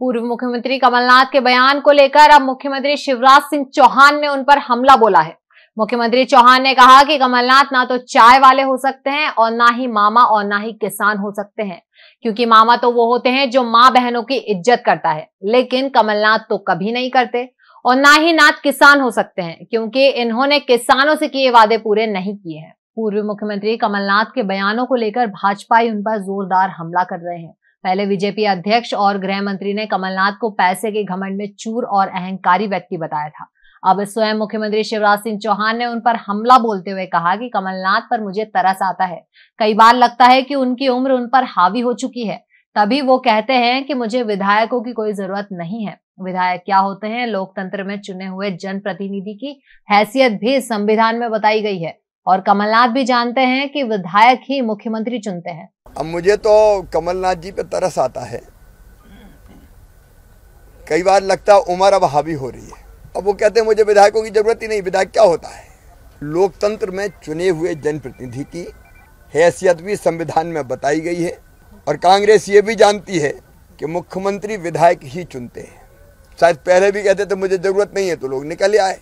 पूर्व मुख्यमंत्री कमलनाथ के बयान को लेकर अब मुख्यमंत्री शिवराज सिंह चौहान ने उन पर हमला बोला है मुख्यमंत्री चौहान ने कहा कि कमलनाथ ना तो चाय वाले हो सकते हैं और ना ही मामा और ना ही किसान हो सकते हैं क्योंकि मामा तो वो होते हैं जो माँ बहनों की इज्जत करता है लेकिन कमलनाथ तो कभी नहीं करते और ना ही नाथ किसान हो सकते हैं क्योंकि इन्होंने किसानों से किए वादे पूरे नहीं किए हैं पूर्व मुख्यमंत्री कमलनाथ के बयानों को लेकर भाजपा ही उन पर जोरदार हमला कर रहे हैं पहले बीजेपी अध्यक्ष और गृह मंत्री ने कमलनाथ को पैसे के घमंड में चूर और अहंकारी व्यक्ति बताया था अब स्वयं मुख्यमंत्री शिवराज सिंह चौहान ने उन पर हमला बोलते हुए कहा कि कमलनाथ पर मुझे तरस आता है कई बार लगता है कि उनकी उम्र उन पर हावी हो चुकी है तभी वो कहते हैं कि मुझे विधायकों की कोई जरूरत नहीं है विधायक क्या होते हैं लोकतंत्र में चुने हुए जनप्रतिनिधि की हैसियत भी संविधान में बताई गई है और कमलनाथ भी जानते हैं कि विधायक ही मुख्यमंत्री चुनते हैं अब मुझे तो कमलनाथ जी पे तरस आता है कई बार लगता है उम्र अब हावी हो रही है अब वो कहते हैं मुझे विधायकों की जरूरत ही नहीं विधायक क्या होता है लोकतंत्र में चुने हुए जनप्रतिनिधि की हैसियत भी संविधान में बताई गई है और कांग्रेस ये भी जानती है कि मुख्यमंत्री विधायक ही चुनते हैं शायद पहले भी कहते थे मुझे ज़रूरत नहीं है तो लोग निकल आए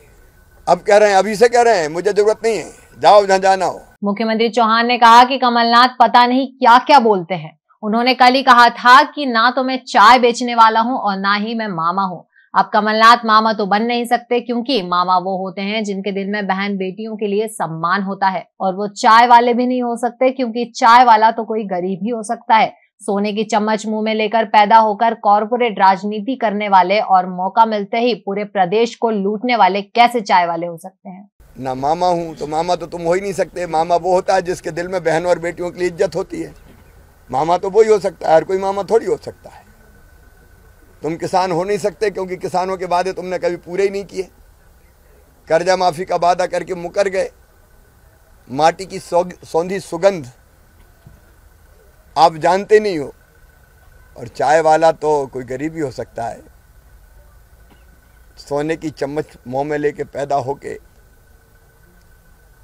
अब कह रहे हैं अभी से कह रहे हैं मुझे ज़रूरत नहीं है जाओ जहाँ जाना हो मुख्यमंत्री चौहान ने कहा कि कमलनाथ पता नहीं क्या क्या बोलते हैं उन्होंने कल ही कहा था कि ना तो मैं चाय बेचने वाला हूं और ना ही मैं मामा हूं अब कमलनाथ मामा तो बन नहीं सकते क्योंकि मामा वो होते हैं जिनके दिल में बहन बेटियों के लिए सम्मान होता है और वो चाय वाले भी नहीं हो सकते क्योंकि चाय वाला तो कोई गरीब ही हो सकता है सोने की चम्मच मुंह में लेकर पैदा होकर कॉरपोरेट राजनीति करने वाले और मौका मिलते ही पूरे प्रदेश को लूटने वाले कैसे चाय वाले हो सकते हैं ना मामा हूँ तो मामा तो तुम हो ही नहीं सकते मामा वो होता है जिसके दिल में बहनों और बेटियों के लिए इज्जत होती है मामा तो वो ही हो सकता है हर कोई मामा थोड़ी हो सकता है तुम किसान हो नहीं सकते क्योंकि किसानों के वादे तुमने कभी पूरे ही नहीं किए कर्जा माफ़ी का वादा करके मुकर गए माटी की सौंधी सुगंध आप जानते नहीं हो और चाय वाला तो कोई गरीब ही हो सकता है सोने की चम्मच मुँह में लेके पैदा होके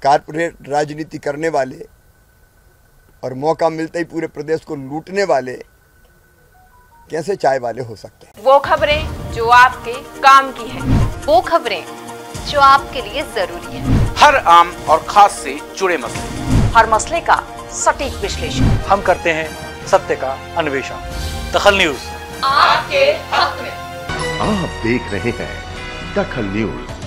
कारपोरेट राजनीति करने वाले और मौका मिलते ही पूरे प्रदेश को लूटने वाले कैसे चाय वाले हो सकते हैं वो खबरें जो आपके काम की है वो खबरें जो आपके लिए जरूरी है हर आम और खास से जुड़े मसले हर मसले का सटीक विश्लेषण हम करते हैं सत्य का अन्वेषण दखल न्यूज आपके हक में आप देख रहे हैं दखल न्यूज